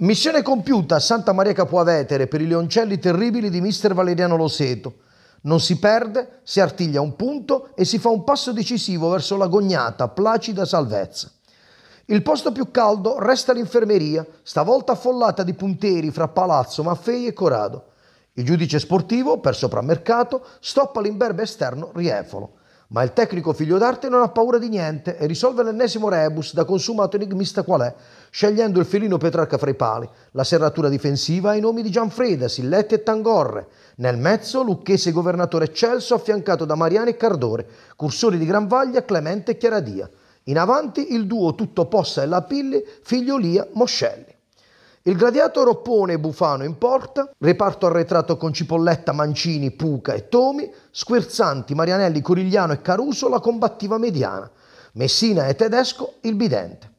Missione compiuta a Santa Maria Capuavetere per i leoncelli terribili di mister Valeriano Loseto. Non si perde, si artiglia un punto e si fa un passo decisivo verso l'agognata, placida salvezza. Il posto più caldo resta l'infermeria, stavolta affollata di punteri fra Palazzo, Maffei e Corrado. Il giudice sportivo, per soprammercato, stoppa l'imberbe esterno Riefolo. Ma il tecnico figlio d'arte non ha paura di niente e risolve l'ennesimo rebus da consumato enigmista qual è, scegliendo il filino Petrarca fra i pali, la serratura difensiva ai nomi di Gianfreda, Silletti e Tangorre. Nel mezzo, lucchese governatore Celso affiancato da Mariani e Cardore, cursori di Gran Vaglia, Clemente e Chiaradia. In avanti il duo tutto possa e la Lapilli, figliolia, Moscelli. Il gladiatore oppone Bufano in porta, reparto arretrato con Cipolletta, Mancini, Puca e Tomi, Squirzzanti, Marianelli, Corigliano e Caruso la combattiva mediana, Messina e Tedesco il bidente.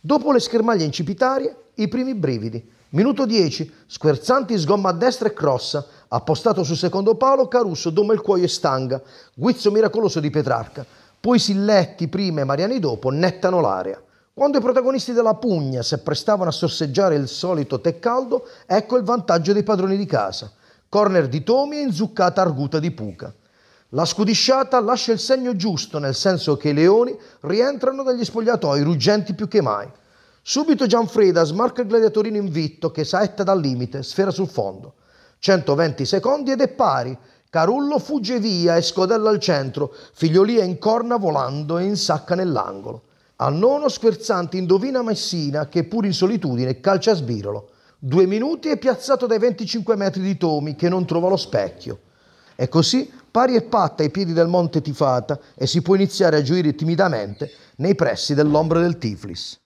Dopo le schermaglie incipitarie, i primi brividi. Minuto 10, Squerzanti sgomma a destra e crossa, appostato sul secondo palo, Caruso doma il cuoio e stanga, guizzo miracoloso di Petrarca. Poi Silletti prima e Mariani dopo nettano l'area. Quando i protagonisti della Pugna si prestavano a sorseggiare il solito tè caldo, ecco il vantaggio dei padroni di casa. Corner di Tomi e inzuccata arguta di Puca. La scudisciata lascia il segno giusto, nel senso che i leoni rientrano dagli spogliatoi ruggenti più che mai. Subito Gianfreda smarca il gladiatorino invitto che saetta dal limite, sfera sul fondo. 120 secondi ed è pari. Carullo fugge via e scodella al centro, Figliolia in corna volando e insacca nell'angolo. Al nono scherzante indovina Messina che pur in solitudine calcia a sbirolo. Due minuti e piazzato dai 25 metri di Tomi che non trova lo specchio. E così pari e patta ai piedi del monte Tifata e si può iniziare a gioire timidamente nei pressi dell'ombra del Tiflis.